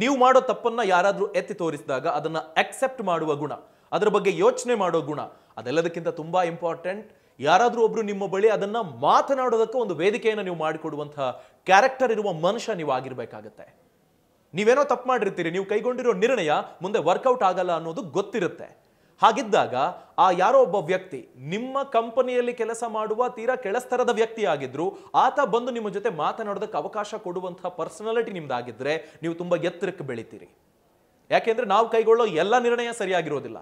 ನೀವು ಮಾಡೋ ತಪ್ಪನ್ನ ಯಾರಾದರೂ ಎತ್ತಿ ತೋರಿಸಿದಾಗ ಅದನ್ನ ಅಕ್ಸೆಪ್ಟ್ ಮಾಡುವ ಗುಣ ಅದರ ಬಗ್ಗೆ ಯೋಚನೆ ಮಾಡೋ ಗುಣ ಅದೆಲ್ಲದಕ್ಕಿಂತ ತುಂಬ ಇಂಪಾರ್ಟೆಂಟ್ ಯಾರಾದರೂ ಒಬ್ಬರು ನಿಮ್ಮ ಬಳಿ ಅದನ್ನು ಮಾತನಾಡೋದಕ್ಕೆ ಒಂದು ವೇದಿಕೆಯನ್ನು ನೀವು ಮಾಡಿಕೊಡುವಂತಹ ಕ್ಯಾರೆಕ್ಟರ್ ಇರುವ ಮನುಷ್ಯ ನೀವು ಆಗಿರಬೇಕಾಗತ್ತೆ ನೀವೇನೋ ತಪ್ಪು ಮಾಡಿರ್ತೀರಿ ನೀವು ಕೈಗೊಂಡಿರೋ ನಿರ್ಣಯ ಮುಂದೆ ವರ್ಕೌಟ್ ಆಗಲ್ಲ ಅನ್ನೋದು ಗೊತ್ತಿರುತ್ತೆ ಹಾಗಿದ್ದಾಗ ಆ ಯಾರೋ ಒಬ್ಬ ವ್ಯಕ್ತಿ ನಿಮ್ಮ ಕಂಪನಿಯಲ್ಲಿ ಕೆಲಸ ಮಾಡುವ ತೀರಾ ಕೆಳಸ್ತರದ ವ್ಯಕ್ತಿ ಆಗಿದ್ರು ಆತ ಬಂದು ನಿಮ್ಮ ಜೊತೆ ಮಾತನಾಡೋದಕ್ಕೆ ಅವಕಾಶ ಕೊಡುವಂತಹ ಪರ್ಸನಾಲಿಟಿ ನಿಮ್ದಾಗಿದ್ರೆ ನೀವು ತುಂಬ ಎತ್ತರಕ್ಕೆ ಬೆಳಿತೀರಿ ಯಾಕೆಂದ್ರೆ ನಾವು ಕೈಗೊಳ್ಳೋ ಎಲ್ಲ ನಿರ್ಣಯ ಸರಿಯಾಗಿರೋದಿಲ್ಲ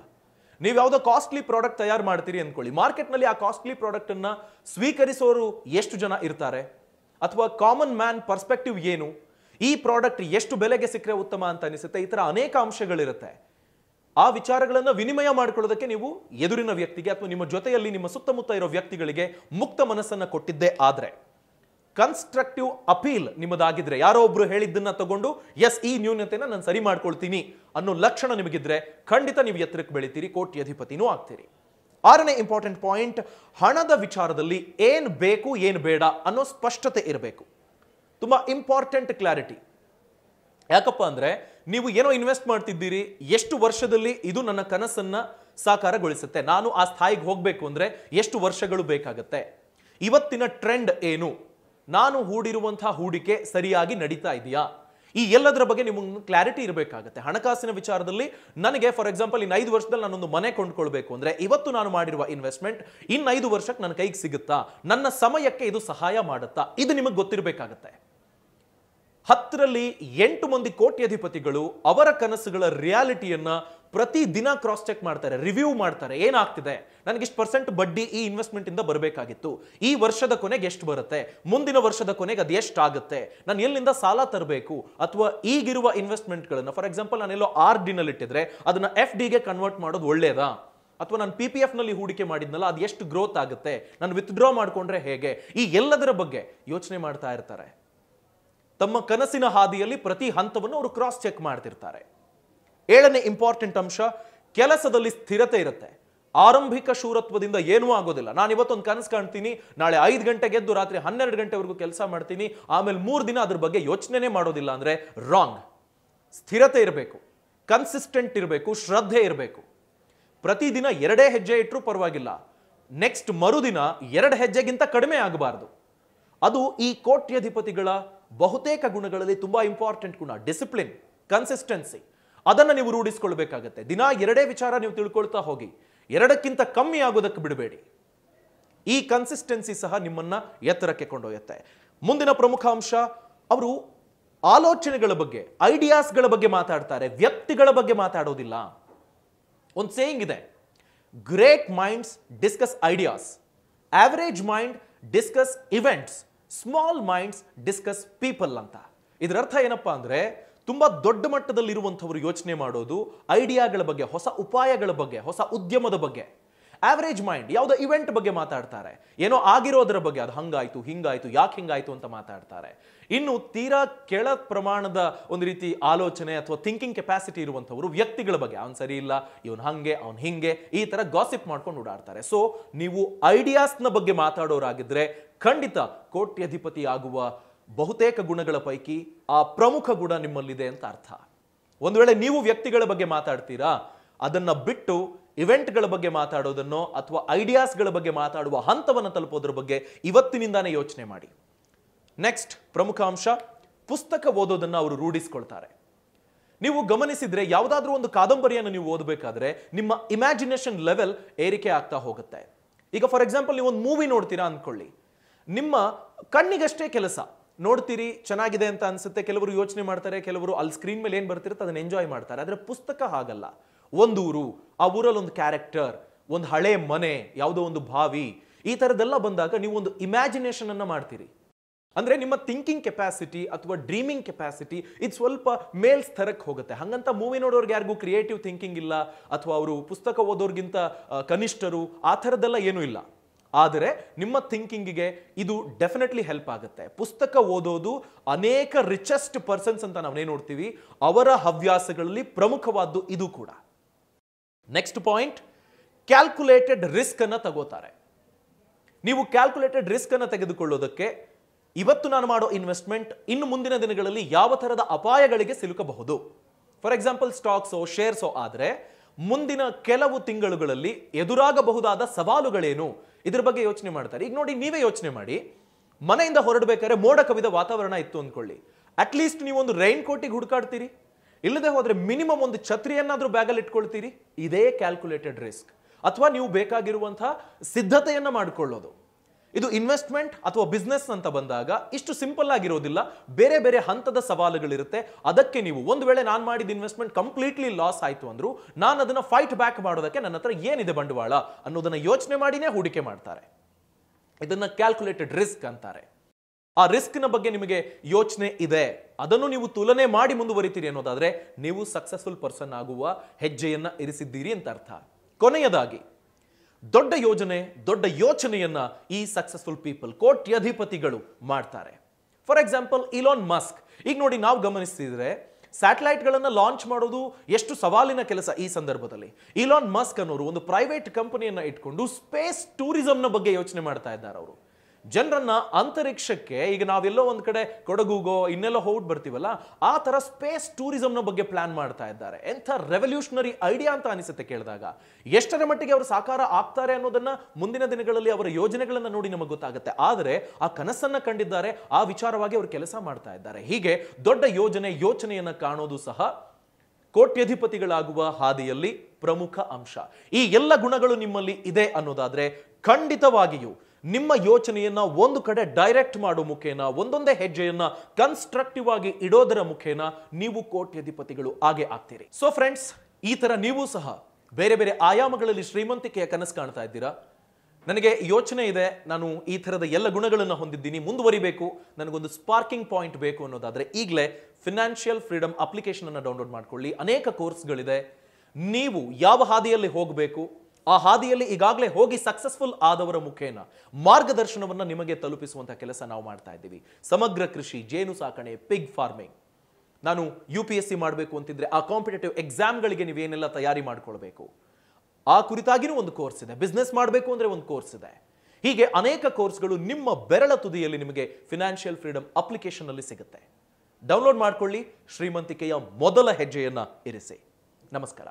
ನೀವು ಯಾವುದೋ ಕಾಸ್ಟ್ಲಿ ಪ್ರಾಡಕ್ಟ್ ತಯಾರು ಮಾಡ್ತೀರಿ ಅಂದ್ಕೊಳ್ಳಿ ಮಾರ್ಕೆಟ್ನಲ್ಲಿ ಆ ಕಾಸ್ಟ್ಲಿ ಪ್ರಾಡಕ್ಟನ್ನು ಸ್ವೀಕರಿಸೋರು ಎಷ್ಟು ಜನ ಇರ್ತಾರೆ ಅಥವಾ ಕಾಮನ್ ಮ್ಯಾನ್ ಪರ್ಸ್ಪೆಕ್ಟಿವ್ ಏನು ಈ ಪ್ರಾಡಕ್ಟ್ ಎಷ್ಟು ಬೆಲೆಗೆ ಸಿಕ್ಕರೆ ಉತ್ತಮ ಅಂತ ಅನಿಸುತ್ತೆ ಈ ಥರ ಅನೇಕ ಅಂಶಗಳಿರುತ್ತೆ ಆ ವಿಚಾರಗಳನ್ನು ವಿನಿಮಯ ಮಾಡಿಕೊಳ್ಳೋದಕ್ಕೆ ನೀವು ಎದುರಿನ ವ್ಯಕ್ತಿಗೆ ಅಥವಾ ನಿಮ್ಮ ಜೊತೆಯಲ್ಲಿ ನಿಮ್ಮ ಸುತ್ತಮುತ್ತ ಇರೋ ವ್ಯಕ್ತಿಗಳಿಗೆ ಮುಕ್ತ ಮನಸ್ಸನ್ನು ಕೊಟ್ಟಿದ್ದೇ ಆದರೆ ಕನ್ಸ್ಟ್ರಕ್ಟಿವ್ ಅಪೀಲ್ ನಿಮ್ಮದಾಗಿದ್ರೆ ಯಾರೋ ಒಬ್ರು ಹೇಳಿದ್ದನ್ನ ತಗೊಂಡು ಎಸ್ ಈ ನ್ಯೂನ್ಯತೆನ ನಾನು ಸರಿ ಮಾಡ್ಕೊಳ್ತೀನಿ ಅನ್ನೋ ಲಕ್ಷಣ ನಿಮಗಿದ್ರೆ ಖಂಡಿತ ನೀವು ಎತ್ತರಕ್ಕೆ ಬೆಳಿತೀರಿ ಅಧಿಪತಿನೂ ಆಗ್ತೀರಿ ಆರನೇ ಇಂಪಾರ್ಟೆಂಟ್ ಪಾಯಿಂಟ್ ಹಣದ ವಿಚಾರದಲ್ಲಿ ಏನು ಬೇಕು ಏನು ಬೇಡ ಅನ್ನೋ ಸ್ಪಷ್ಟತೆ ಇರಬೇಕು ತುಂಬ ಇಂಪಾರ್ಟೆಂಟ್ ಕ್ಲಾರಿಟಿ ಯಾಕಪ್ಪ ಅಂದರೆ ನೀವು ಏನೋ ಇನ್ವೆಸ್ಟ್ ಮಾಡ್ತಿದ್ದೀರಿ ಎಷ್ಟು ವರ್ಷದಲ್ಲಿ ಇದು ನನ್ನ ಕನಸನ್ನು ಸಾಕಾರಗೊಳಿಸುತ್ತೆ ನಾನು ಆ ಸ್ಥಾಯಿಗೆ ಹೋಗಬೇಕು ಅಂದರೆ ಎಷ್ಟು ವರ್ಷಗಳು ಬೇಕಾಗುತ್ತೆ ಇವತ್ತಿನ ಟ್ರೆಂಡ್ ಏನು ನಾನು ಹೂಡಿರುವಂತಹ ಹೂಡಿಕೆ ಸರಿಯಾಗಿ ನಡೀತಾ ಇದೆಯಾ ಈ ಎಲ್ಲದರ ಬಗ್ಗೆ ನಿಮಗೆ ಕ್ಲಾರಿಟಿ ಇರಬೇಕಾಗುತ್ತೆ ಹಣಕಾಸಿನ ವಿಚಾರದಲ್ಲಿ ನನಗೆ ಫಾರ್ ಎಕ್ಸಾಂಪಲ್ ಇನ್ನು ಐದು ವರ್ಷದಲ್ಲಿ ನಾನೊಂದು ಮನೆ ಕೊಂಡ್ಕೊಳ್ಬೇಕು ಅಂದ್ರೆ ಇವತ್ತು ನಾನು ಮಾಡಿರುವ ಇನ್ವೆಸ್ಟ್ಮೆಂಟ್ ಇನ್ನೈದು ವರ್ಷಕ್ಕೆ ನನ್ನ ಕೈಗೆ ಸಿಗುತ್ತಾ ನನ್ನ ಸಮಯಕ್ಕೆ ಇದು ಸಹಾಯ ಮಾಡುತ್ತಾ ಇದು ನಿಮಗೆ ಗೊತ್ತಿರಬೇಕಾಗತ್ತೆ ಹತ್ತರಲ್ಲಿ ಎಂಟು ಮಂದಿ ಕೋಟ್ಯಧಿಪತಿಗಳು ಅವರ ಕನಸುಗಳ ರಿಯಾಲಿಟಿಯನ್ನ ಪ್ರತಿ ದಿನ ಕ್ರಾಸ್ ಚೆಕ್ ಮಾಡ್ತಾರೆ ರಿವ್ಯೂ ಮಾಡ್ತಾರೆ ಏನಾಗ್ತಿದೆ ನನಗೆ ಇಷ್ಟು ಪರ್ಸೆಂಟ್ ಬಡ್ಡಿ ಈ ಇನ್ವೆಸ್ಟ್ಮೆಂಟ್ ಇಂದ ಬರಬೇಕಾಗಿತ್ತು ಈ ವರ್ಷದ ಕೊನೆಗೆ ಎಷ್ಟು ಬರುತ್ತೆ ಮುಂದಿನ ವರ್ಷದ ಕೊನೆಗೆ ಅದು ಎಷ್ಟು ಆಗುತ್ತೆ ನಾನು ಎಲ್ಲಿಂದ ಸಾಲ ತರಬೇಕು ಅಥವಾ ಈಗಿರುವ ಇನ್ವೆಸ್ಟ್ಮೆಂಟ್ಗಳನ್ನು ಫಾರ್ ಎಕ್ಸಾಂಪಲ್ ನಾನೆಲ್ಲೋ ಆರ್ ಡಿನಲ್ಲಿ ಇಟ್ಟಿದ್ರೆ ಅದನ್ನ ಎಫ್ ಡಿಗೆ ಕನ್ವರ್ಟ್ ಮಾಡೋದು ಒಳ್ಳೇದಾ ಅಥವಾ ನಾನು ಪಿ ಪಿ ಎಫ್ನಲ್ಲಿ ಹೂಡಿಕೆ ಮಾಡಿದ್ನಲ್ಲ ಅದು ಎಷ್ಟು ಗ್ರೋತ್ ಆಗುತ್ತೆ ನಾನು ವಿತ್ಡ್ರಾ ಮಾಡಿಕೊಂಡ್ರೆ ಹೇಗೆ ಈ ಎಲ್ಲದರ ಬಗ್ಗೆ ಯೋಚನೆ ಮಾಡ್ತಾ ಇರ್ತಾರೆ ತಮ್ಮ ಕನಸಿನ ಹಾದಿಯಲ್ಲಿ ಪ್ರತಿ ಹಂತವನ್ನು ಅವರು ಕ್ರಾಸ್ ಚೆಕ್ ಮಾಡ್ತಿರ್ತಾರೆ ಏಳನೇ ಇಂಪಾರ್ಟೆಂಟ್ ಅಂಶ ಕೆಲಸದಲ್ಲಿ ಸ್ಥಿರತೆ ಇರುತ್ತೆ ಆರಂಭಿಕ ಶೂರತ್ವದಿಂದ ಏನೂ ಆಗೋದಿಲ್ಲ ನಾನು ಇವತ್ತೊಂದು ಕನಸು ಕಾಣ್ತೀನಿ ನಾಳೆ ಐದು ಗಂಟೆಗೆ ಗೆದ್ದು ರಾತ್ರಿ ಹನ್ನೆರಡು ಗಂಟೆವರೆಗೂ ಕೆಲಸ ಮಾಡ್ತೀನಿ ಆಮೇಲೆ ಮೂರು ದಿನ ಅದ್ರ ಬಗ್ಗೆ ಯೋಚನೆನೇ ಮಾಡೋದಿಲ್ಲ ಅಂದರೆ ರಾಂಗ್ ಸ್ಥಿರತೆ ಇರಬೇಕು ಕನ್ಸಿಸ್ಟೆಂಟ್ ಇರಬೇಕು ಶ್ರದ್ಧೆ ಇರಬೇಕು ಪ್ರತಿದಿನ ಎರಡೇ ಹೆಜ್ಜೆ ಇಟ್ಟರೂ ಪರವಾಗಿಲ್ಲ ನೆಕ್ಸ್ಟ್ ಮರುದಿನ ಎರಡು ಹೆಜ್ಜೆಗಿಂತ ಕಡಿಮೆ ಆಗಬಾರ್ದು ಅದು ಈ ಕೋಟ್ಯಧಿಪತಿಗಳ ಬಹುತೇಕ ಗುಣಗಳಲ್ಲಿ ತುಂಬಾ ಇಂಪಾರ್ಟೆಂಟ್ ಗುಣ ಡಿಸಿಪ್ಲಿನ್ ಕನ್ಸಿಸ್ಟೆನ್ಸಿ ಅದನ್ನು ನೀವು ರೂಢಿಸ್ಕೊಳ್ಬೇಕಾಗತ್ತೆ ದಿನ ಎರಡೇ ವಿಚಾರ ನೀವು ತಿಳ್ಕೊಳ್ತಾ ಹೋಗಿ ಎರಡಕ್ಕಿಂತ ಕಮ್ಮಿ ಆಗೋದಕ್ಕೆ ಬಿಡಬೇಡಿ ಈ ಕನ್ಸಿಸ್ಟೆನ್ಸಿ ಸಹ ನಿಮ್ಮನ್ನ ಎತ್ತರಕ್ಕೆ ಕೊಂಡೊಯ್ಯುತ್ತೆ ಮುಂದಿನ ಪ್ರಮುಖ ಅಂಶ ಅವರು ಆಲೋಚನೆಗಳ ಬಗ್ಗೆ ಐಡಿಯಾಸ್ಗಳ ಬಗ್ಗೆ ಮಾತಾಡ್ತಾರೆ ವ್ಯಕ್ತಿಗಳ ಬಗ್ಗೆ ಮಾತಾಡೋದಿಲ್ಲ ಒಂದು ಸೇಯಿಂಗ್ ಇದೆ great minds discuss ideas average mind discuss events small minds discuss people ಅಂತ ಇದರ ಅರ್ಥ ಏನಪ್ಪಾ ಅಂದರೆ ತುಂಬ ದೊಡ್ಡ ಮಟ್ಟದಲ್ಲಿರುವಂಥವ್ರು ಯೋಚನೆ ಮಾಡೋದು ಐಡಿಯಾಗಳ ಬಗ್ಗೆ ಹೊಸ ಉಪಾಯಗಳ ಬಗ್ಗೆ ಹೊಸ ಉದ್ಯಮದ ಬಗ್ಗೆ ಆವರೇಜ್ ಮೈಂಡ್ ಯಾವುದೋ ಇವೆಂಟ್ ಬಗ್ಗೆ ಮಾತಾಡ್ತಾರೆ ಏನೋ ಆಗಿರೋದರ ಬಗ್ಗೆ ಅದು ಹಂಗಾಯ್ತು ಹಿಂಗಾಯ್ತು ಯಾಕೆ ಹಿಂಗಾಯ್ತು ಅಂತ ಮಾತಾಡ್ತಾರೆ ಇನ್ನು ತೀರಾ ಕೆಳ ಪ್ರಮಾಣದ ಒಂದು ರೀತಿ ಆಲೋಚನೆ ಅಥವಾ ಥಿಂಕಿಂಗ್ ಕೆಪಾಸಿಟಿ ಇರುವಂಥವ್ರು ವ್ಯಕ್ತಿಗಳ ಬಗ್ಗೆ ಅವ್ನು ಸರಿ ಇಲ್ಲ ಇವನು ಹಂಗೆ ಅವ್ನು ಹಿಂಗೆ ಈ ಥರ ಗಾಸಿಪ್ ಮಾಡ್ಕೊಂಡು ಓಡಾಡ್ತಾರೆ ಸೊ ನೀವು ಐಡಿಯಾಸ್ನ ಬಗ್ಗೆ ಮಾತಾಡೋರಾಗಿದ್ರೆ ಖಂಡಿತ ಕೋಟ್ಯಧಿಪತಿ ಆಗುವ ಬಹುತೇಕ ಗುಣಗಳ ಪೈಕಿ ಆ ಪ್ರಮುಖ ಗುಣ ನಿಮ್ಮಲ್ಲಿದೆ ಅಂತ ಅರ್ಥ ಒಂದು ವೇಳೆ ನೀವು ವ್ಯಕ್ತಿಗಳ ಬಗ್ಗೆ ಮಾತಾಡ್ತೀರಾ ಅದನ್ನ ಬಿಟ್ಟು ಇವೆಂಟ್ಗಳ ಬಗ್ಗೆ ಮಾತಾಡೋದನ್ನೋ ಅಥವಾ ಐಡಿಯಾಸ್ಗಳ ಬಗ್ಗೆ ಮಾತಾಡುವ ಹಂತವನ್ನು ತಲುಪೋದ್ರ ಬಗ್ಗೆ ಇವತ್ತಿನಿಂದಾನೇ ಯೋಚನೆ ಮಾಡಿ ನೆಕ್ಸ್ಟ್ ಪ್ರಮುಖ ಅಂಶ ಪುಸ್ತಕ ಓದೋದನ್ನು ಅವರು ರೂಢಿಸ್ಕೊಳ್ತಾರೆ ನೀವು ಗಮನಿಸಿದ್ರೆ ಯಾವುದಾದ್ರೂ ಒಂದು ಕಾದಂಬರಿಯನ್ನು ನೀವು ಓದಬೇಕಾದ್ರೆ ನಿಮ್ಮ ಇಮ್ಯಾಜಿನೇಷನ್ ಲೆವೆಲ್ ಏರಿಕೆ ಆಗ್ತಾ ಹೋಗುತ್ತೆ ಈಗ ಫಾರ್ ಎಕ್ಸಾಂಪಲ್ ನೀವು ಒಂದು ಮೂವಿ ನೋಡ್ತೀರಾ ಅಂದ್ಕೊಳ್ಳಿ ನಿಮ್ಮ ಕಣ್ಣಿಗಷ್ಟೇ ಕೆಲಸ ನೋಡ್ತೀರಿ ಚೆನ್ನಾಗಿದೆ ಅಂತ ಅನ್ಸುತ್ತೆ ಕೆಲವರು ಯೋಚನೆ ಮಾಡ್ತಾರೆ ಕೆಲವರು ಅಲ್ಲಿ ಸ್ಕ್ರೀನ್ ಮೇಲೆ ಏನು ಬರ್ತಿರುತ್ತೆ ಅದನ್ನ ಎಂಜಾಯ್ ಮಾಡ್ತಾರೆ ಆದರೆ ಪುಸ್ತಕ ಹಾಗಲ್ಲ ಒಂದೂರು ಆ ಊರಲ್ಲಿ ಒಂದು ಕ್ಯಾರೆಕ್ಟರ್ ಒಂದು ಹಳೆ ಮನೆ ಯಾವುದೋ ಒಂದು ಭಾವಿ ಈ ಥರದ್ದೆಲ್ಲ ಬಂದಾಗ ನೀವು ಒಂದು ಇಮ್ಯಾಜಿನೇಷನ್ ಅನ್ನು ಮಾಡ್ತೀರಿ ಅಂದರೆ ನಿಮ್ಮ ಥಿಂಕಿಂಗ್ ಕೆಪಾಸಿಟಿ ಅಥವಾ ಡ್ರೀಮಿಂಗ್ ಕೆಪಾಸಿಟಿ ಇದು ಸ್ವಲ್ಪ ಮೇಲ್ ಸ್ತರಕ್ಕೆ ಹೋಗುತ್ತೆ ಹಾಗಂತ ಮೂವಿ ನೋಡೋರ್ಗೆ ಯಾರಿಗೂ ಕ್ರಿಯೇಟಿವ್ ಥಿಂಕಿಂಗ್ ಇಲ್ಲ ಅಥವಾ ಅವರು ಪುಸ್ತಕ ಓದೋರ್ಗಿಂತ ಕನಿಷ್ಠರು ಆ ಥರದ್ದೆಲ್ಲ ಏನೂ ಇಲ್ಲ ಆದರೆ ನಿಮ್ಮ ಥಿಂಕಿಂಗಿಗೆ ಇದು ಡೆಫಿನೆಟ್ಲಿ ಹೆಲ್ಪ್ ಆಗುತ್ತೆ ಪುಸ್ತಕ ಓದೋದು ಅನೇಕ ರಿಚೆಸ್ಟ್ ಪರ್ಸನ್ಸ್ ಅಂತ ಏನು ನೋಡ್ತೀವಿ ಅವರ ಹವ್ಯಾಸಗಳಲ್ಲಿ ಪ್ರಮುಖವಾದ್ದು ಇದು ಕೂಡ ನೆಕ್ಸ್ಟ್ ಪಾಯಿಂಟ್ ಕ್ಯಾಲ್ಕುಲೇಟೆಡ್ ರಿಸ್ಕ್ ಅನ್ನು ತಗೋತಾರೆ ನೀವು ಕ್ಯಾಲ್ಕುಲೇಟೆಡ್ ರಿಸ್ಕ್ ಅನ್ನು ತೆಗೆದುಕೊಳ್ಳೋದಕ್ಕೆ ಇವತ್ತು ನಾನು ಮಾಡೋ ಇನ್ವೆಸ್ಟ್ಮೆಂಟ್ ಇನ್ನು ಮುಂದಿನ ದಿನಗಳಲ್ಲಿ ಯಾವ ಥರದ ಅಪಾಯಗಳಿಗೆ ಸಿಲುಕಬಹುದು ಫಾರ್ ಎಕ್ಸಾಂಪಲ್ ಸ್ಟಾಕ್ಸೋ ಶೇರ್ಸೋ ಆದರೆ ಮುಂದಿನ ಕೆಲವು ತಿಂಗಳುಗಳಲ್ಲಿ ಎದುರಾಗಬಹುದಾದ ಸವಾಲುಗಳೇನು ಇದ್ರ ಬಗ್ಗೆ ಯೋಚನೆ ಮಾಡ್ತಾರೆ ಈಗ ನೋಡಿ ನೀವೇ ಯೋಚನೆ ಮಾಡಿ ಮನೆಯಿಂದ ಹೊರಡಬೇಕಾದ್ರೆ ಮೋಡ ಕವಿದ ವಾತಾವರಣ ಇತ್ತು ಅಂದ್ಕೊಳ್ಳಿ ಅಟ್ಲೀಸ್ಟ್ ಒಂದು ರೈನ್ ಕೋಟಿಗೆ ಹುಡುಕಾಡ್ತೀರಿ ಇಲ್ಲದೆ ಹೋದ್ರೆ ಮಿನಿಮಮ್ ಒಂದು ಛತ್ರಿಯನ್ನಾದರೂ ಬ್ಯಾಗಲ್ಲಿ ಇಟ್ಕೊಳ್ತೀರಿ ಇದೇ ಕ್ಯಾಲ್ಕುಲೇಟೆಡ್ ರಿಸ್ಕ್ ಅಥವಾ ನೀವು ಬೇಕಾಗಿರುವಂತಹ ಸಿದ್ಧತೆಯನ್ನು ಮಾಡಿಕೊಳ್ಳೋದು ಇದು ಇನ್ವೆಸ್ಟ್ಮೆಂಟ್ ಅಥವಾ ಬಿಸ್ನೆಸ್ ಅಂತ ಬಂದಾಗ ಇಷ್ಟು ಸಿಂಪಲ್ ಆಗಿರೋದಿಲ್ಲ ಬೇರೆ ಬೇರೆ ಹಂತದ ಸವಾಲುಗಳಿರುತ್ತೆ ಅದಕ್ಕೆ ನೀವು ಒಂದು ವೇಳೆ ನಾನು ಮಾಡಿದ ಇನ್ವೆಸ್ಟ್ಮೆಂಟ್ ಕಂಪ್ಲೀಟ್ಲಿ ಲಾಸ್ ಆಯಿತು ಅಂದ್ರು ನಾನು ಅದನ್ನು ಫೈಟ್ ಬ್ಯಾಕ್ ಮಾಡೋದಕ್ಕೆ ನನ್ನ ಹತ್ರ ಏನಿದೆ ಬಂಡವಾಳ ಅನ್ನೋದನ್ನ ಯೋಚನೆ ಮಾಡಿನೇ ಹೂಡಿಕೆ ಮಾಡ್ತಾರೆ ಇದನ್ನ ಕ್ಯಾಲ್ಕುಲೇಟೆಡ್ ರಿಸ್ಕ್ ಅಂತಾರೆ ಆ ರಿಸ್ಕ್ನ ಬಗ್ಗೆ ನಿಮಗೆ ಯೋಚನೆ ಇದೆ ಅದನ್ನು ನೀವು ತುಲನೆ ಮಾಡಿ ಮುಂದುವರಿತೀರಿ ಅನ್ನೋದಾದ್ರೆ ನೀವು ಸಕ್ಸಸ್ಫುಲ್ ಪರ್ಸನ್ ಆಗುವ ಹೆಜ್ಜೆಯನ್ನ ಇರಿಸಿದ್ದೀರಿ ಅಂತ ಅರ್ಥ ಕೊನೆಯದಾಗಿ ದೊಡ್ಡ ಯೋಜನೆ ದೊಡ್ಡ ಯೋಚನೆಯನ್ನ ಈ ಸಕ್ಸಸ್ಫುಲ್ ಪೀಪಲ್ ಕೋಟ್ಯಧಿಪತಿಗಳು ಮಾಡ್ತಾರೆ ಫಾರ್ ಎಕ್ಸಾಂಪಲ್ ಇಲಾನ್ ಮಸ್ಕ್ ಈಗ ನೋಡಿ ನಾವು ಗಮನಿಸ್ತಿದ್ರೆ ಗಳನ್ನ ಲಾಂಚ್ ಮಾಡೋದು ಎಷ್ಟು ಸವಾಲಿನ ಕೆಲಸ ಈ ಸಂದರ್ಭದಲ್ಲಿ ಇಲಾನ್ ಮಸ್ಕ್ ಅನ್ನೋರು ಒಂದು ಪ್ರೈವೇಟ್ ಕಂಪನಿಯನ್ನು ಇಟ್ಕೊಂಡು ಸ್ಪೇಸ್ ಟೂರಿಸಂನ ಬಗ್ಗೆ ಯೋಚನೆ ಮಾಡ್ತಾ ಇದ್ದಾರೆ ಅವರು ಜನರನ್ನ ಅಂತರಿಕ್ಷಕ್ಕೆ ಈಗ ನಾವೆಲ್ಲೋ ಒಂದ್ ಕಡೆ ಕೊಡಗುಗೋ ಇನ್ನೆಲ್ಲ ಹೋಗಿ ಬರ್ತೀವಲ್ಲ ಆ ತರ ಸ್ಪೇಸ್ ಟೂರಿಸಂನ ಬಗ್ಗೆ ಪ್ಲಾನ್ ಮಾಡ್ತಾ ಇದ್ದಾರೆ ಎಂಥ ರೆವಲ್ಯೂಷನರಿ ಐಡಿಯಾ ಅಂತ ಅನಿಸುತ್ತೆ ಕೇಳಿದಾಗ ಎಷ್ಟರ ಮಟ್ಟಿಗೆ ಅವರು ಸಾಕಾರ ಆಗ್ತಾರೆ ಅನ್ನೋದನ್ನ ಮುಂದಿನ ದಿನಗಳಲ್ಲಿ ಅವರ ಯೋಜನೆಗಳನ್ನು ನೋಡಿ ನಮಗೆ ಗೊತ್ತಾಗುತ್ತೆ ಆದರೆ ಆ ಕನಸನ್ನ ಕಂಡಿದ್ದಾರೆ ಆ ವಿಚಾರವಾಗಿ ಅವರು ಕೆಲಸ ಮಾಡ್ತಾ ಇದ್ದಾರೆ ಹೀಗೆ ದೊಡ್ಡ ಯೋಜನೆ ಯೋಚನೆಯನ್ನ ಕಾಣೋದು ಸಹ ಕೋಟ್ಯಧಿಪತಿಗಳಾಗುವ ಹಾದಿಯಲ್ಲಿ ಪ್ರಮುಖ ಅಂಶ ಈ ಎಲ್ಲ ಗುಣಗಳು ನಿಮ್ಮಲ್ಲಿ ಇದೆ ಅನ್ನೋದಾದ್ರೆ ಖಂಡಿತವಾಗಿಯೂ ನಿಮ್ಮ ಯೋಚನೆಯನ್ನ ಒಂದು ಕಡೆ ಡೈರೆಕ್ಟ್ ಮಾಡೋ ಮುಖೇನ ಒಂದೊಂದೇ ಹೆಜ್ಜೆಯನ್ನ ಕನ್ಸ್ಟ್ರಕ್ಟಿವ್ ಆಗಿ ಇಡೋದರ ಮುಖೇನ ನೀವು ಕೋಟ್ಯಧಿಪತಿಗಳು ಹಾಗೆ ಆಗ್ತೀರಿ ಸೊ ಫ್ರೆಂಡ್ಸ್ ಈ ತರ ನೀವು ಸಹ ಬೇರೆ ಬೇರೆ ಆಯಾಮಗಳಲ್ಲಿ ಶ್ರೀಮಂತಿಕೆಯ ಕನಸು ಕಾಣ್ತಾ ಇದ್ದೀರಾ ನನಗೆ ಯೋಚನೆ ಇದೆ ನಾನು ಈ ಥರದ ಎಲ್ಲ ಗುಣಗಳನ್ನು ಹೊಂದಿದ್ದೀನಿ ಮುಂದುವರಿಬೇಕು ನನಗೊಂದು ಸ್ಪಾರ್ಕಿಂಗ್ ಪಾಯಿಂಟ್ ಬೇಕು ಅನ್ನೋದಾದರೆ ಈಗಲೇ ಫಿನಾನ್ಷಿಯಲ್ ಫ್ರೀಡಮ್ ಅಪ್ಲಿಕೇಶನನ್ನು ಡೌನ್ಲೋಡ್ ಮಾಡಿಕೊಳ್ಳಿ ಅನೇಕ ಕೋರ್ಸ್ಗಳಿದೆ ನೀವು ಯಾವ ಹಾದಿಯಲ್ಲಿ ಹೋಗಬೇಕು ಆ ಹಾದಿಯಲ್ಲಿ ಈಗಾಗಲೇ ಹೋಗಿ ಸಕ್ಸಸ್ಫುಲ್ ಆದವರ ಮುಖೇನ ಮಾರ್ಗದರ್ಶನವನ್ನು ನಿಮಗೆ ತಲುಪಿಸುವಂತಹ ಕೆಲಸ ನಾವು ಮಾಡ್ತಾ ಇದ್ದೀವಿ ಸಮಗ್ರ ಕೃಷಿ ಜೇನು ಸಾಕಣೆ ಪಿಗ್ ಫಾರ್ಮಿಂಗ್ ನಾನು ಯು ಪಿ ಎಸ್ ಸಿ ಮಾಡಬೇಕು ಅಂತಿದ್ರೆ ಆ ಕಾಂಪಿಟೇಟಿವ್ ಎಕ್ಸಾಮ್ಗಳಿಗೆ ನೀವೇನೆಲ್ಲ ತಯಾರಿ ಮಾಡ್ಕೊಳ್ಬೇಕು ಆ ಕುರಿತಾಗಿನೂ ಒಂದು ಕೋರ್ಸ್ ಇದೆ ಬಿಸ್ನೆಸ್ ಮಾಡಬೇಕು ಅಂದರೆ ಒಂದು ಕೋರ್ಸ್ ಇದೆ ಹೀಗೆ ಅನೇಕ ಕೋರ್ಸ್ಗಳು ನಿಮ್ಮ ಬೆರಳ ತುದಿಯಲ್ಲಿ ನಿಮಗೆ ಫಿನಾನ್ಷಿಯಲ್ ಫ್ರೀಡಮ್ ಅಪ್ಲಿಕೇಶನ್ನಲ್ಲಿ ಸಿಗುತ್ತೆ ಡೌನ್ಲೋಡ್ ಮಾಡಿಕೊಳ್ಳಿ ಶ್ರೀಮಂತಿಕೆಯ ಮೊದಲ ಹೆಜ್ಜೆಯನ್ನು ಇರಿಸಿ ನಮಸ್ಕಾರ